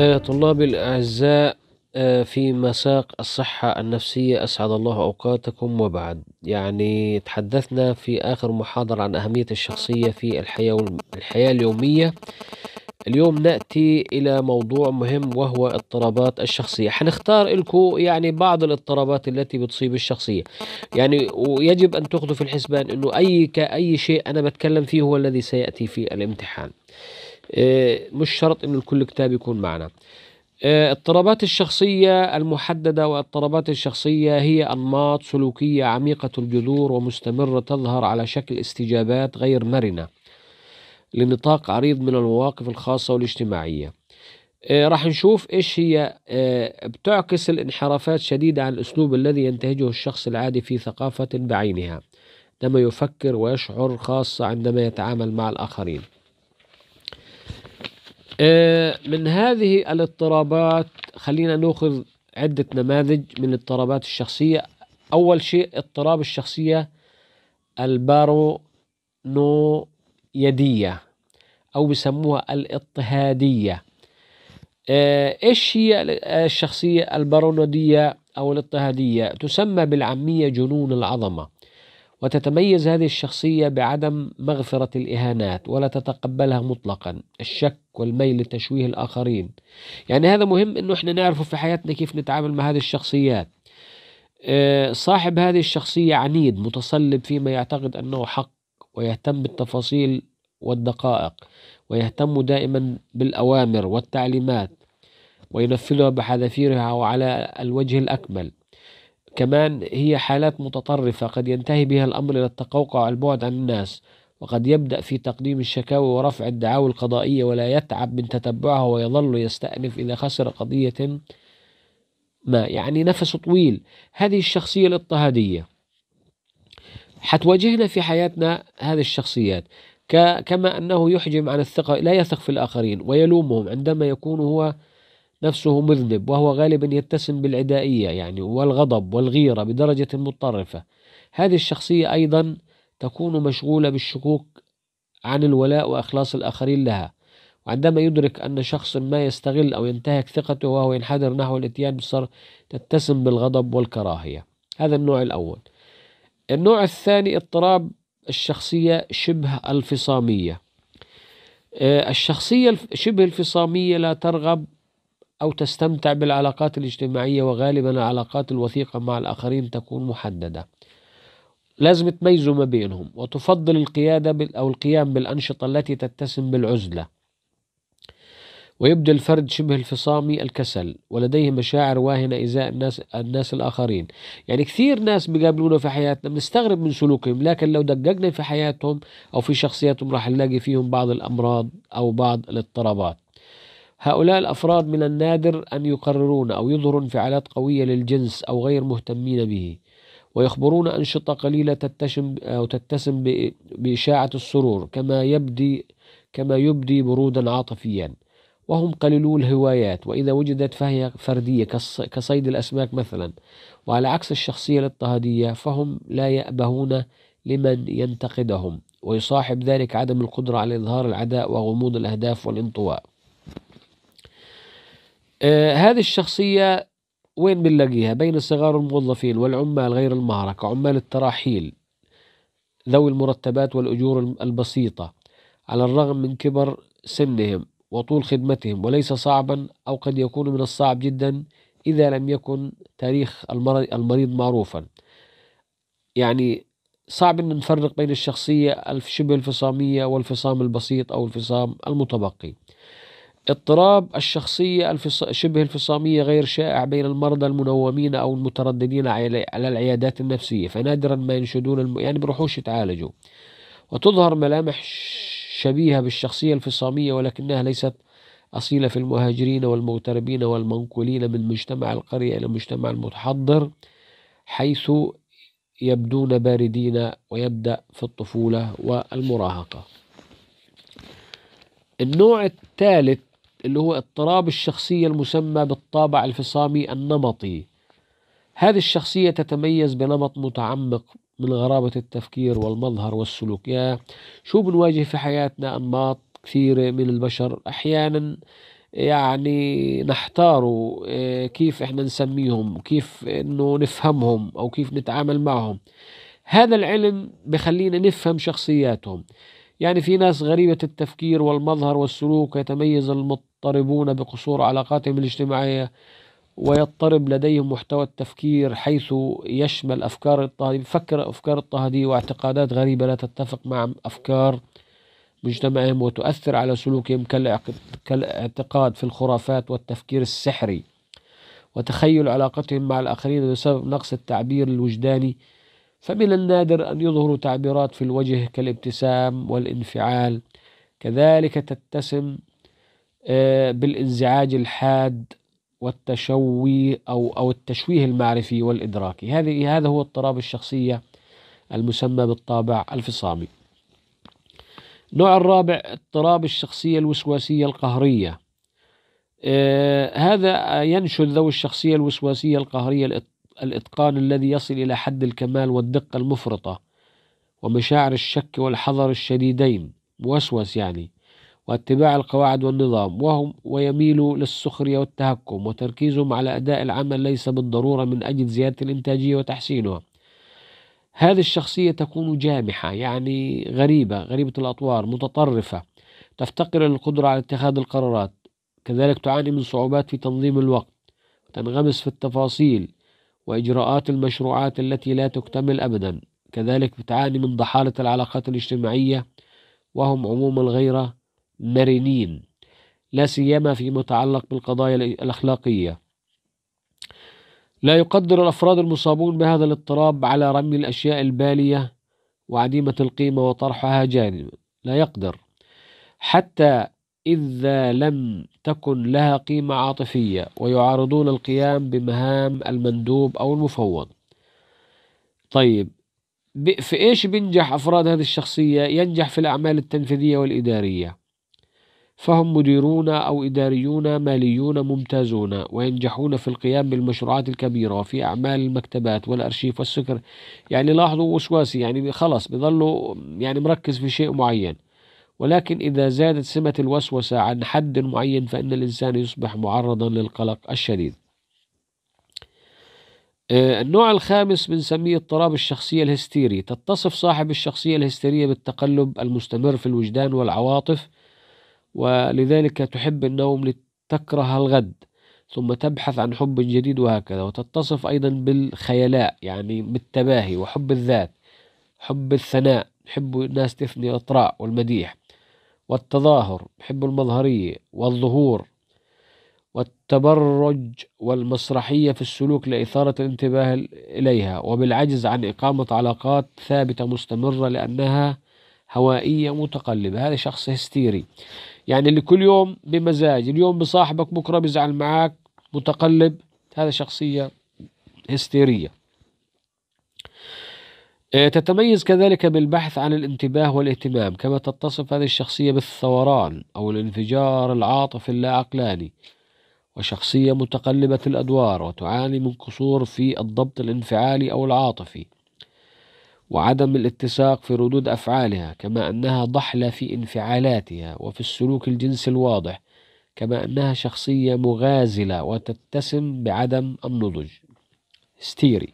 آه، طلابي الأعزاء آه، في مساق الصحة النفسية أسعد الله أوقاتكم وبعد يعني تحدثنا في آخر محاضرة عن أهمية الشخصية في الحياة, الحياة اليومية اليوم نأتي إلى موضوع مهم وهو اضطرابات الشخصية حنختار لكم يعني بعض الاضطرابات التي بتصيب الشخصية يعني ويجب أن تأخذوا في الحسبان أنه أي كأي شيء أنا بتكلم فيه هو الذي سيأتي في الامتحان إيه، مش شرط انه كل كتاب يكون معنا إيه، اضطرابات الشخصية المحددة واضطرابات الشخصية هي أنماط سلوكية عميقة الجذور ومستمرة تظهر على شكل استجابات غير مرنة لنطاق عريض من المواقف الخاصة والاجتماعية إيه، راح نشوف إيش هي بتعكس الانحرافات شديدة عن الأسلوب الذي ينتهجه الشخص العادي في ثقافة بعينها عندما يفكر ويشعر خاصة عندما يتعامل مع الآخرين آه، من هذه الاضطرابات خلينا ناخذ عدة نماذج من اضطرابات الشخصية أول شيء اضطراب الشخصية البارونويدية أو بيسموها الاضطهادية آه، إيش هي الشخصية البارونودية أو الاضطهادية تسمى بالعامية جنون العظمة وتتميز هذه الشخصية بعدم مغفرة الإهانات ولا تتقبلها مطلقا الشك والميل لتشويه الآخرين يعني هذا مهم أنه إحنا نعرفه في حياتنا كيف نتعامل مع هذه الشخصيات آه، صاحب هذه الشخصية عنيد متصلب فيما يعتقد أنه حق ويهتم بالتفاصيل والدقائق ويهتم دائما بالأوامر والتعليمات وينفذها بحذافيرها وعلى الوجه الأكمل كمان هي حالات متطرفة قد ينتهي بها الأمر إلى التقوقع والبعد عن الناس وقد يبدأ في تقديم الشكاوي ورفع الدعاوى القضائية ولا يتعب من تتبعها ويظل يستأنف إذا خسر قضية ما يعني نفسه طويل هذه الشخصية الاضطهادية حتواجهنا في حياتنا هذه الشخصيات كما أنه يحجم عن الثقة لا يثق في الآخرين ويلومهم عندما يكون هو نفسه مذنب وهو غالبا يتسم بالعدائية يعني والغضب والغيرة بدرجة متطرفة هذه الشخصية أيضا تكون مشغولة بالشكوك عن الولاء وإخلاص الآخرين لها وعندما يدرك أن شخص ما يستغل أو ينتهك ثقته وهو ينحدر نحو الاتيان بصر تتسم بالغضب والكراهية هذا النوع الأول النوع الثاني اضطراب الشخصية شبه الفصامية آه، الشخصية شبه الفصامية لا ترغب أو تستمتع بالعلاقات الاجتماعية وغالبا العلاقات الوثيقة مع الآخرين تكون محددة لازم تميزوا ما بينهم وتفضل القيادة أو القيام بالأنشطة التي تتسم بالعزلة ويبدو الفرد شبه الفصامي الكسل ولديه مشاعر واهنة إزاء الناس, الناس الآخرين يعني كثير ناس بيقابلونا في حياتنا بنستغرب من سلوكهم لكن لو دققنا في حياتهم أو في شخصياتهم راح نلاقي فيهم بعض الأمراض أو بعض الاضطرابات هؤلاء الأفراد من النادر أن يقررون أو يظهروا انفعالات قوية للجنس أو غير مهتمين به ويخبرون أنشطة قليلة تتشم أو تتسم بإشاعة السرور كما يبدي كما يبدي برودا عاطفيا وهم قليلو الهوايات وإذا وجدت فهي فردية كصيد الأسماك مثلا وعلى عكس الشخصية الاضطهادية فهم لا يأبهون لمن ينتقدهم ويصاحب ذلك عدم القدرة على إظهار العداء وغموض الأهداف والانطواء آه، هذه الشخصية وين بنلاقيها بين صغار الموظفين والعمال غير المعركة عمال التراحيل ذوي المرتبات والأجور البسيطة على الرغم من كبر سنهم وطول خدمتهم وليس صعبا أو قد يكون من الصعب جدا إذا لم يكن تاريخ المريض معروفا يعني صعب أن نفرق بين الشخصية الشبه الفصامية والفصام البسيط أو الفصام المتبقي اضطراب الشخصية شبه الفصامية غير شائع بين المرضى المنومين أو المترددين على العيادات النفسية فنادرا ما ينشدون الم... يعني بروحوش يتعالجوا وتظهر ملامح شبيهة بالشخصية الفصامية ولكنها ليست أصيلة في المهاجرين والمغتربين والمنقولين من مجتمع القرية إلى المجتمع المتحضر حيث يبدون باردين ويبدأ في الطفولة والمراهقة النوع الثالث اللي هو اضطراب الشخصية المسمى بالطابع الفصامي النمطي هذه الشخصية تتميز بنمط متعمق من غرابة التفكير والمظهر والسلوك يا شو بنواجه في حياتنا أنماط كثيرة من البشر أحيانا يعني نحتاروا آه، كيف احنا نسميهم وكيف انه نفهمهم او كيف نتعامل معهم هذا العلم بخلينا نفهم شخصياتهم يعني في ناس غريبة التفكير والمظهر والسلوك يتميز المضطربون بقصور علاقاتهم الاجتماعية ويضطرب لديهم محتوى التفكير حيث يشمل أفكار الطهدي بفكر أفكار الطهدي واعتقادات غريبة لا تتفق مع أفكار مجتمعهم وتؤثر على سلوكهم كالاعتقاد في الخرافات والتفكير السحري وتخيل علاقتهم مع الآخرين بسبب نقص التعبير الوجداني فمن النادر أن يظهر تعبيرات في الوجه كالابتسام والانفعال كذلك تتسم آه، بالانزعاج الحاد والتشوي أو أو التشويه المعرفي والإدراكي هذه هذا هو اضطراب الشخصية المسمى بالطابع الفصامي النوع الرابع اضطراب الشخصية الوسواسية القهرية آه هذا ينشد ذوي الشخصية الوسواسية القهرية الإتقان الذي يصل إلى حد الكمال والدقة المفرطة ومشاعر الشك والحذر الشديدين موسوس يعني واتباع القواعد والنظام وهم ويميلوا للسخرية والتهكم وتركيزهم على أداء العمل ليس بالضرورة من أجل زيادة الإنتاجية وتحسينها هذه الشخصية تكون جامحة يعني غريبة غريبة الأطوار متطرفة تفتقر للقدرة على اتخاذ القرارات كذلك تعاني من صعوبات في تنظيم الوقت تنغمس في التفاصيل وإجراءات المشروعات التي لا تكتمل أبدا كذلك بتعاني من ضحالة العلاقات الاجتماعية وهم عموما غير مرنين لا سيما فيما يتعلق بالقضايا الأخلاقية لا يقدر الأفراد المصابون بهذا الاضطراب على رمي الأشياء البالية وعديمة القيمة وطرحها جانبا لا يقدر حتى إذا لم تكن لها قيمة عاطفية ويعارضون القيام بمهام المندوب أو المفوض طيب في إيش بينجح أفراد هذه الشخصية ينجح في الأعمال التنفيذية والإدارية فهم مديرون أو إداريون ماليون ممتازون وينجحون في القيام بالمشروعات الكبيرة وفي أعمال المكتبات والأرشيف والسكر يعني لاحظوا وسواسي يعني خلاص بيظلوا يعني مركز في شيء معين ولكن إذا زادت سمة الوسوسة عن حد معين فإن الإنسان يصبح معرضا للقلق الشديد آه، النوع الخامس بنسميه اضطراب الشخصية الهستيري تتصف صاحب الشخصية الهستيرية بالتقلب المستمر في الوجدان والعواطف ولذلك تحب النوم لتكره الغد ثم تبحث عن حب جديد وهكذا وتتصف أيضا بالخيلاء يعني بالتباهي وحب الذات حب الثناء حب الناس تثني الإطراء والمديح والتظاهر بحب المظهرية والظهور والتبرج والمسرحية في السلوك لإثارة الانتباه إليها وبالعجز عن إقامة علاقات ثابتة مستمرة لأنها هوائية متقلبة هذا شخص هستيري يعني اللي كل يوم بمزاج اليوم بصاحبك بكرة بزعل معاك متقلب هذا شخصية هستيرية آه، تتميز كذلك بالبحث عن الانتباه والاهتمام كما تتصف هذه الشخصية بالثوران أو الانفجار العاطفي اللاعقلاني وشخصية متقلبة الأدوار وتعاني من قصور في الضبط الانفعالي أو العاطفي وعدم الاتساق في ردود أفعالها كما أنها ضحلة في انفعالاتها وفي السلوك الجنسي الواضح كما أنها شخصية مغازلة وتتسم بعدم النضج هستيري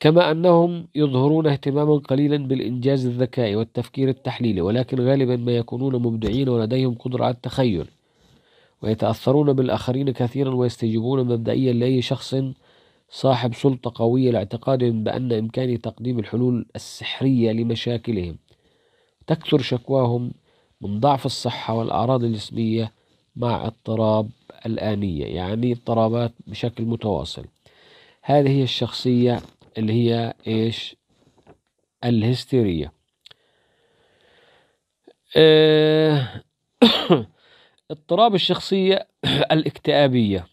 كما أنهم يظهرون اهتماما قليلا بالإنجاز الذكائي والتفكير التحليلي ولكن غالبا ما يكونون مبدعين ولديهم قدرة على التخيل ويتأثرون بالآخرين كثيرا ويستجيبون مبدئيا لأي شخص صاحب سلطة قوية لاعتقادهم بأن إمكاني تقديم الحلول السحرية لمشاكلهم تكثر شكواهم من ضعف الصحة والأعراض الجسمية مع اضطراب الآنية يعني اضطرابات بشكل متواصل هذه هي الشخصية اللي هي ايش الهستيريا آه، اضطراب الشخصية الاكتئابية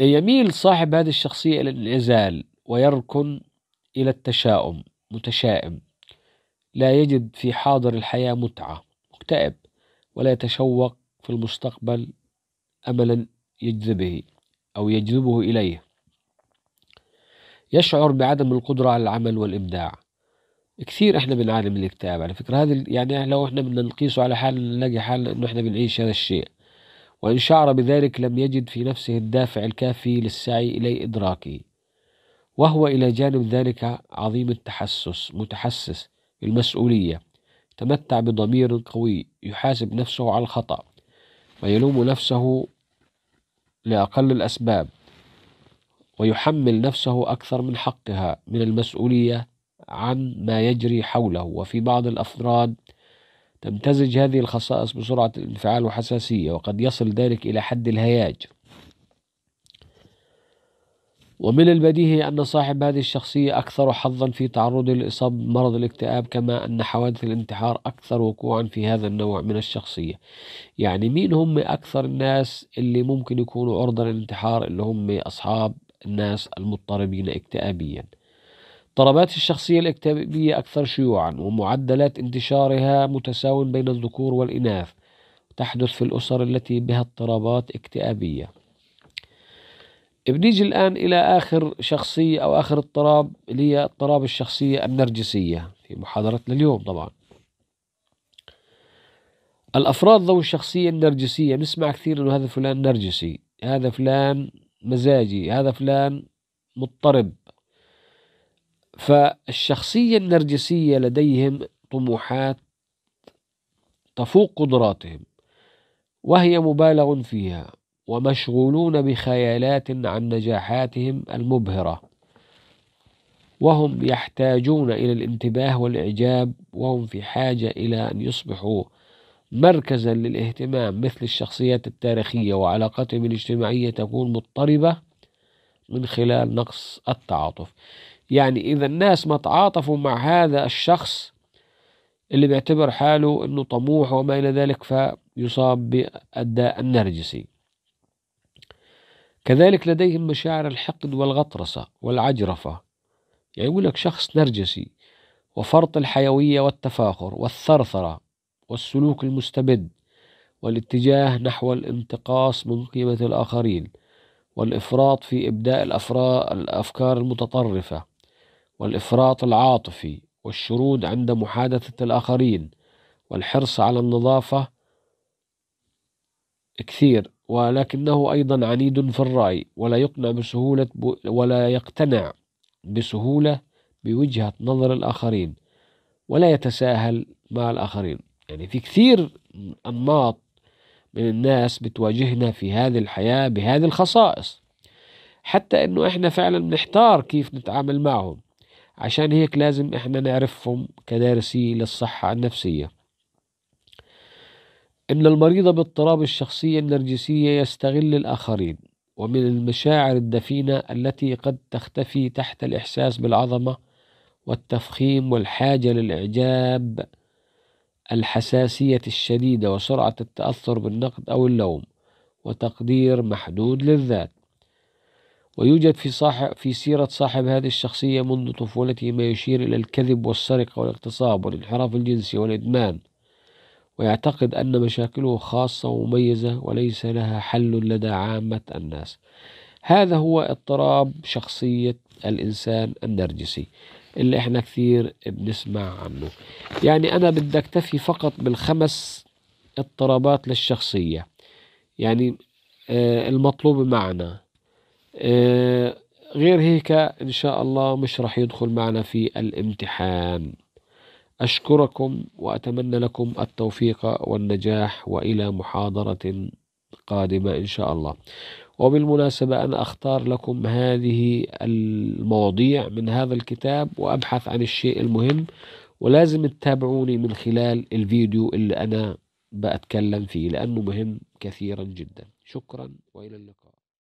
يميل صاحب هذه الشخصية إلى الانعزال ويركن إلى التشاؤم متشائم لا يجد في حاضر الحياة متعة مكتئب ولا يتشوق في المستقبل أملا يجذبه أو يجذبه إليه يشعر بعدم القدرة على العمل والإبداع كثير احنا بنعاني من الاكتئاب على فكرة هذه يعني لو احنا بدنا نقيسه على حالنا نلاقي حالنا انه احنا بنعيش هذا الشيء وإن شعر بذلك لم يجد في نفسه الدافع الكافي للسعي إلى إدراكه وهو إلى جانب ذلك عظيم التحسس متحسس بالمسؤولية تمتع بضمير قوي يحاسب نفسه على الخطأ ويلوم نفسه لأقل الأسباب ويحمل نفسه أكثر من حقها من المسؤولية عن ما يجري حوله وفي بعض الأفراد تمتزج هذه الخصائص بسرعة الانفعال وحساسية وقد يصل ذلك إلى حد الهياج ومن البديهي أن صاحب هذه الشخصية أكثر حظا في تعرضه الإصابة بمرض الاكتئاب كما أن حوادث الانتحار أكثر وقوعا في هذا النوع من الشخصية يعني مين هم أكثر الناس اللي ممكن يكونوا عرضة للانتحار اللي هم أصحاب الناس المضطربين اكتئابيا اضطرابات الشخصية الاكتئابية أكثر شيوعا ومعدلات انتشارها متساو بين الذكور والإناث تحدث في الأسر التي بها اضطرابات اكتئابية بنيجي الآن إلى آخر شخصية أو آخر اضطراب اللي هي اضطراب الشخصية النرجسية في محاضرتنا اليوم طبعا الأفراد ذوي الشخصية النرجسية نسمع كثير أنه هذا فلان نرجسي هذا فلان مزاجي هذا فلان مضطرب فالشخصية النرجسية لديهم طموحات تفوق قدراتهم وهي مبالغ فيها ومشغولون بخيالات عن نجاحاتهم المبهرة وهم يحتاجون إلى الانتباه والإعجاب وهم في حاجة إلى أن يصبحوا مركزا للاهتمام مثل الشخصيات التاريخية وعلاقاتهم الاجتماعية تكون مضطربة من خلال نقص التعاطف يعني إذا الناس ما تعاطفوا مع هذا الشخص اللي بيعتبر حاله أنه طموح وما إلى ذلك فيصاب بالداء النرجسي كذلك لديهم مشاعر الحقد والغطرسة والعجرفة يعني يقول لك شخص نرجسي وفرط الحيوية والتفاخر والثرثرة والسلوك المستبد والاتجاه نحو الانتقاص من قيمة الآخرين والإفراط في إبداء الأفكار المتطرفة والإفراط العاطفي والشرود عند محادثة الآخرين والحرص على النظافة كثير ولكنه أيضا عنيد في الرأي ولا يقنع بسهولة ولا يقتنع بسهولة بوجهة نظر الآخرين ولا يتساهل مع الآخرين يعني في كثير أنماط من الناس بتواجهنا في هذه الحياة بهذه الخصائص حتى انه احنا فعلا بنحتار كيف نتعامل معهم عشان هيك لازم احنا نعرفهم كدارسي للصحة النفسية ان المريض باضطراب الشخصية النرجسية يستغل الآخرين ومن المشاعر الدفينة التي قد تختفي تحت الإحساس بالعظمة والتفخيم والحاجة للإعجاب الحساسية الشديدة وسرعة التأثر بالنقد أو اللوم وتقدير محدود للذات ويوجد في, صاحب في سيرة صاحب هذه الشخصية منذ طفولته ما يشير إلى الكذب والسرقة والاغتصاب والانحراف الجنسي والإدمان ويعتقد أن مشاكله خاصة ومميزة وليس لها حل لدى عامة الناس هذا هو اضطراب شخصية الإنسان النرجسي اللي احنا كثير بنسمع عنه يعني انا بدي اكتفي فقط بالخمس اضطرابات للشخصية يعني آه المطلوب معنا آه غير هيك إن شاء الله مش رح يدخل معنا في الامتحان أشكركم وأتمنى لكم التوفيق والنجاح وإلى محاضرة قادمة إن شاء الله وبالمناسبة أنا أختار لكم هذه المواضيع من هذا الكتاب وأبحث عن الشيء المهم ولازم تتابعوني من خلال الفيديو اللي أنا بأتكلم فيه لأنه مهم كثيرا جدا شكرا وإلى اللقاء